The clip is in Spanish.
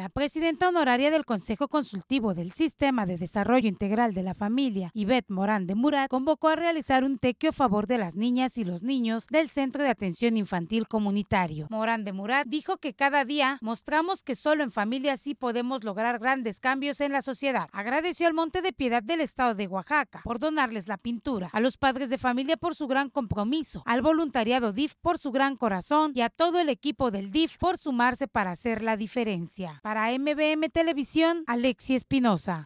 La presidenta honoraria del Consejo Consultivo del Sistema de Desarrollo Integral de la Familia, Yvette Morán de Murat, convocó a realizar un tequio a favor de las niñas y los niños del Centro de Atención Infantil Comunitario. Morán de Murat dijo que cada día mostramos que solo en familia sí podemos lograr grandes cambios en la sociedad. Agradeció al Monte de Piedad del Estado de Oaxaca por donarles la pintura, a los padres de familia por su gran compromiso, al voluntariado DIF por su gran corazón y a todo el equipo del DIF por sumarse para hacer la diferencia. Para MBM Televisión, Alexi Espinosa.